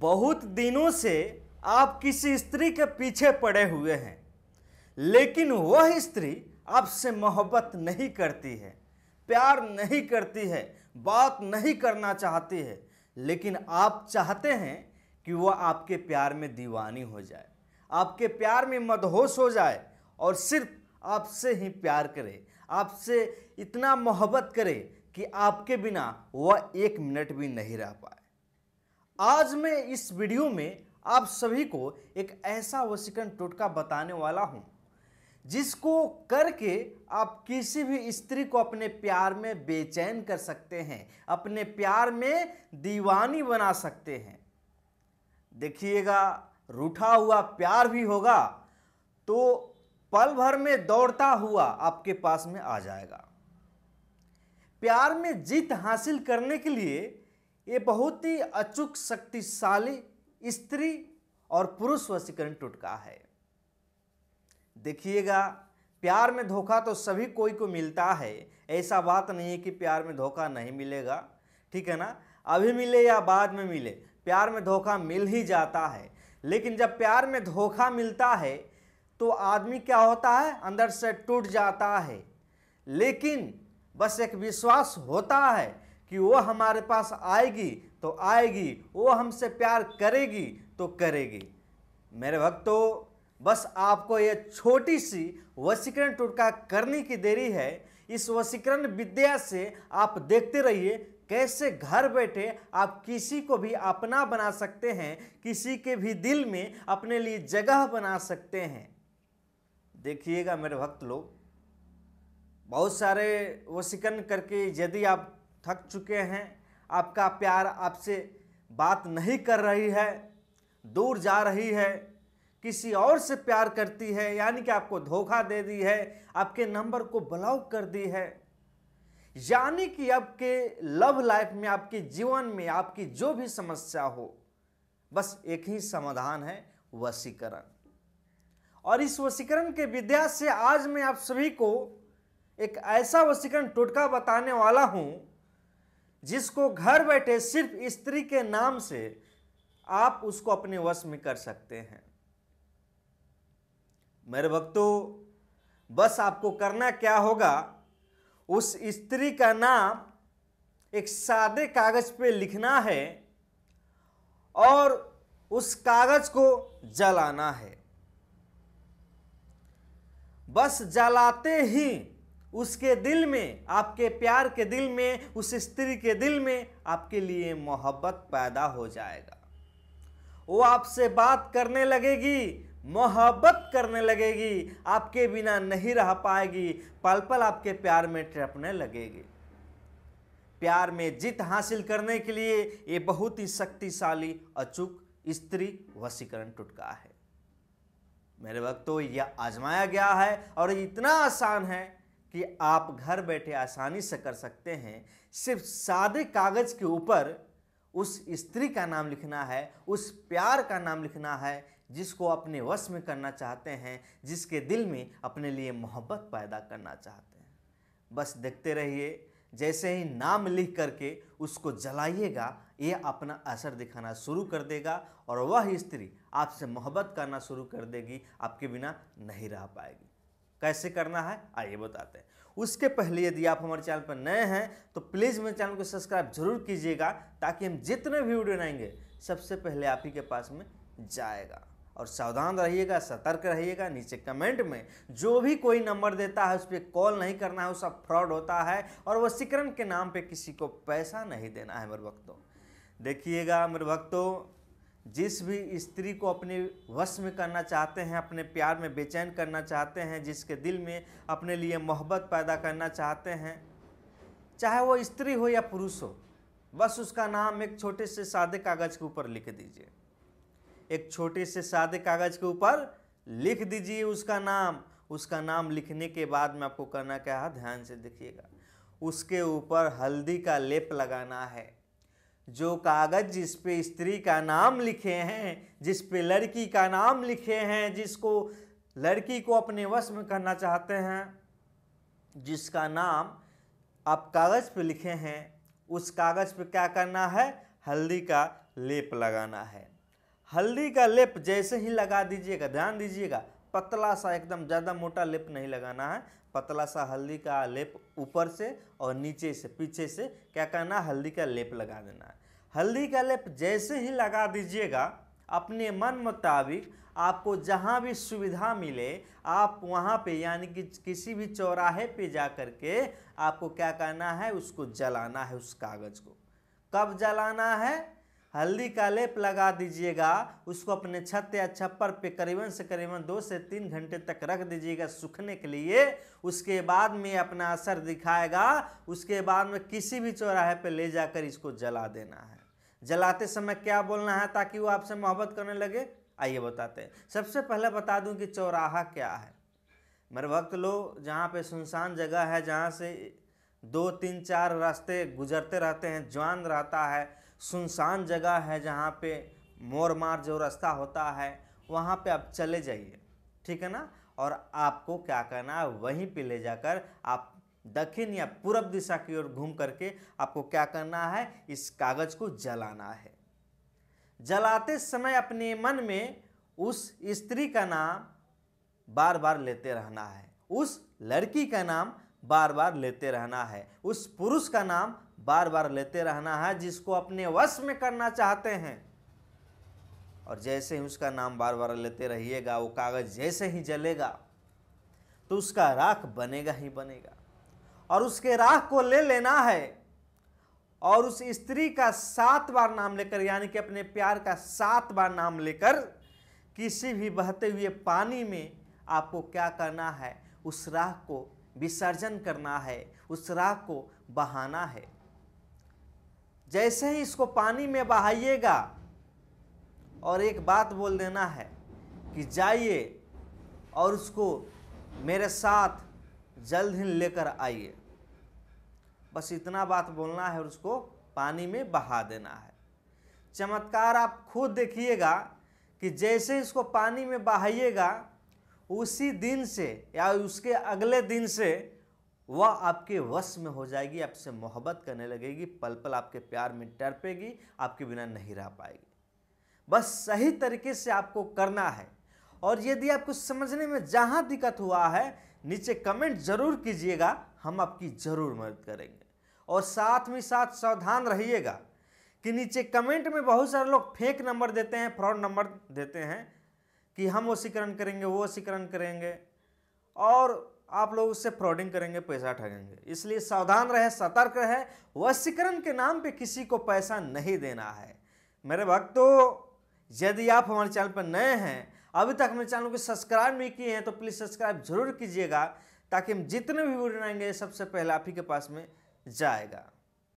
बहुत दिनों से आप किसी स्त्री के पीछे पड़े हुए हैं लेकिन वह स्त्री आपसे मोहब्बत नहीं करती है प्यार नहीं करती है बात नहीं करना चाहती है लेकिन आप चाहते हैं कि वह आपके प्यार में दीवानी हो जाए आपके प्यार में मदहोश हो जाए और सिर्फ आपसे ही प्यार करे आपसे इतना मोहब्बत करे कि आपके बिना वह एक मिनट भी नहीं रह पाए आज मैं इस वीडियो में आप सभी को एक ऐसा वसीकरण टोटका बताने वाला हूं जिसको करके आप किसी भी स्त्री को अपने प्यार में बेचैन कर सकते हैं अपने प्यार में दीवानी बना सकते हैं देखिएगा रूठा हुआ प्यार भी होगा तो पल भर में दौड़ता हुआ आपके पास में आ जाएगा प्यार में जीत हासिल करने के लिए ये बहुत ही अचूक शक्तिशाली स्त्री और पुरुष वशीकरण टुटका है देखिएगा प्यार में धोखा तो सभी कोई को मिलता है ऐसा बात नहीं है कि प्यार में धोखा नहीं मिलेगा ठीक है ना अभी मिले या बाद में मिले प्यार में धोखा मिल ही जाता है लेकिन जब प्यार में धोखा मिलता है तो आदमी क्या होता है अंदर से टूट जाता है लेकिन बस एक विश्वास होता है कि वो हमारे पास आएगी तो आएगी वो हमसे प्यार करेगी तो करेगी मेरे भक्तों बस आपको ये छोटी सी वसीकरण टुटका करने की देरी है इस वसीकरण विद्या से आप देखते रहिए कैसे घर बैठे आप किसी को भी अपना बना सकते हैं किसी के भी दिल में अपने लिए जगह बना सकते हैं देखिएगा मेरे भक्त लोग बहुत सारे वसीकरण करके यदि आप थक चुके हैं आपका प्यार आपसे बात नहीं कर रही है दूर जा रही है किसी और से प्यार करती है यानी कि आपको धोखा दे दी है आपके नंबर को ब्लॉक कर दी है यानी कि आपके लव लाइफ में आपके जीवन में आपकी जो भी समस्या हो बस एक ही समाधान है वसीकरण और इस वसीकरण के विद्या से आज मैं आप सभी को एक ऐसा वसीकरण टोटका बताने वाला हूं जिसको घर बैठे सिर्फ स्त्री के नाम से आप उसको अपने वश में कर सकते हैं मेरे भक्तों बस आपको करना क्या होगा उस स्त्री का नाम एक सादे कागज पे लिखना है और उस कागज को जलाना है बस जलाते ही उसके दिल में आपके प्यार के दिल में उस स्त्री के दिल में आपके लिए मोहब्बत पैदा हो जाएगा वो आपसे बात करने लगेगी मोहब्बत करने लगेगी आपके बिना नहीं रह पाएगी पल पल आपके प्यार में टपने लगेगी प्यार में जीत हासिल करने के लिए ये बहुत ही शक्तिशाली अचूक स्त्री वशीकरण टुटका है मेरे वक्त तो यह आजमाया गया है और इतना आसान है कि आप घर बैठे आसानी से कर सकते हैं सिर्फ सादे कागज़ के ऊपर उस स्त्री का नाम लिखना है उस प्यार का नाम लिखना है जिसको अपने वश में करना चाहते हैं जिसके दिल में अपने लिए मोहब्बत पैदा करना चाहते हैं बस देखते रहिए जैसे ही नाम लिख करके उसको जलाइएगा ये अपना असर दिखाना शुरू कर देगा और वह स्त्री आपसे मोहब्बत करना शुरू कर देगी आपके बिना नहीं रह पाएगी कैसे करना है आइए बताते हैं उसके पहले यदि आप हमारे चैनल पर नए हैं तो प्लीज़ मेरे चैनल को सब्सक्राइब जरूर कीजिएगा ताकि हम जितने भी वीडियो बनाएंगे सबसे पहले आप ही के पास में जाएगा और सावधान रहिएगा सतर्क रहिएगा नीचे कमेंट में जो भी कोई नंबर देता है उस पर कॉल नहीं करना है वो सब फ्रॉड होता है और वसीकरण के नाम पर किसी को पैसा नहीं देना है मेरे भक्तों देखिएगा मेरे भक्तों जिस भी स्त्री को अपने वश में करना चाहते हैं अपने प्यार में बेचैन करना चाहते हैं जिसके दिल में अपने लिए मोहब्बत पैदा करना चाहते हैं चाहे वो स्त्री हो या पुरुष हो बस उसका नाम एक छोटे से सादे कागज़ के ऊपर लिख दीजिए एक छोटे से सादे कागज़ के ऊपर लिख दीजिए उसका नाम उसका नाम लिखने के बाद में आपको करना क्या है ध्यान से देखिएगा उसके ऊपर हल्दी का लेप लगाना है जो कागज़ जिस पे स्त्री का नाम लिखे हैं जिस पे लड़की का नाम लिखे हैं जिसको लड़की को अपने वश में करना चाहते हैं जिसका नाम आप कागज़ पे लिखे हैं उस कागज़ पे क्या करना है हल्दी का लेप लगाना है हल्दी का लेप जैसे ही लगा दीजिएगा ध्यान दीजिएगा पतला सा एकदम ज़्यादा मोटा लेप नहीं लगाना है पतला सा हल्दी का लेप ऊपर से और नीचे से पीछे से क्या करना हल्दी का लेप लगा देना है हल्दी का लेप जैसे ही लगा दीजिएगा अपने मन मुताबिक आपको जहाँ भी सुविधा मिले आप वहाँ पे यानी कि किसी भी चौराहे पे जा कर के आपको क्या करना है उसको जलाना है उस कागज़ को कब जलाना है हल्दी का लेप लगा दीजिएगा उसको अपने छत या छप्पर पे करीबन से करीबन दो से तीन घंटे तक रख दीजिएगा सूखने के लिए उसके बाद में अपना असर दिखाएगा उसके बाद में किसी भी चौराहे पे ले जाकर इसको जला देना है जलाते समय क्या बोलना है ताकि वो आपसे मोहब्बत करने लगे आइए बताते हैं सबसे पहले बता दूं कि चौराहा क्या है मेरे वक्त लो जहाँ पे सुनसान जगह है जहाँ से दो तीन चार रास्ते गुजरते रहते हैं ज्वान रहता है सुनसान जगह है जहाँ पे मोर मार जो रास्ता होता है वहाँ पे आप चले जाइए ठीक है ना और आपको क्या करना है वहीं पे ले जाकर आप दक्षिण या पूर्व दिशा की ओर घूम करके आपको क्या करना है इस कागज को जलाना है जलाते समय अपने मन में उस स्त्री का नाम बार बार लेते रहना है उस लड़की का नाम बार बार लेते रहना है उस पुरुष का नाम बार बार लेते रहना है जिसको अपने वश में करना चाहते हैं और जैसे ही उसका नाम बार बार लेते रहिएगा वो कागज़ जैसे ही जलेगा तो उसका राख बनेगा ही बनेगा और उसके राह को ले लेना है और उस स्त्री का सात बार नाम लेकर यानी कि अपने प्यार का सात बार नाम लेकर किसी भी बहते हुए पानी में आपको क्या करना है उस राह को विसर्जन करना है उस राह को बहाना है जैसे ही इसको पानी में बहाइएगा और एक बात बोल देना है कि जाइए और उसको मेरे साथ जल्द ही लेकर आइए बस इतना बात बोलना है और उसको पानी में बहा देना है चमत्कार आप खुद देखिएगा कि जैसे इसको पानी में बहाइएगा उसी दिन से या उसके अगले दिन से वह आपके वश में हो जाएगी आपसे मोहब्बत करने लगेगी पल पल आपके प्यार में टरपेगी आपके बिना नहीं रह पाएगी बस सही तरीके से आपको करना है और यदि आपको समझने में जहाँ दिक्कत हुआ है नीचे कमेंट जरूर कीजिएगा हम आपकी ज़रूर मदद करेंगे और साथ में साथ सावधान रहिएगा कि नीचे कमेंट में बहुत सारे लोग फेक नंबर देते हैं फ्रॉड नंबर देते हैं कि हम वसीकरण करेंगे वो वसीकरण करेंगे और आप लोग उससे फ्रॉडिंग करेंगे पैसा ठगेंगे इसलिए सावधान रहे सतर्क रहे वसीकरण के नाम पे किसी को पैसा नहीं देना है मेरे भक्तों यदि आप हमारे चैनल पर नए हैं अभी तक हमारे चैनल को सब्सक्राइब नहीं किए हैं तो प्लीज़ सब्सक्राइब जरूर कीजिएगा ताकि हम जितने भी वीडियो बनाएंगे सबसे पहले आप ही के पास में जाएगा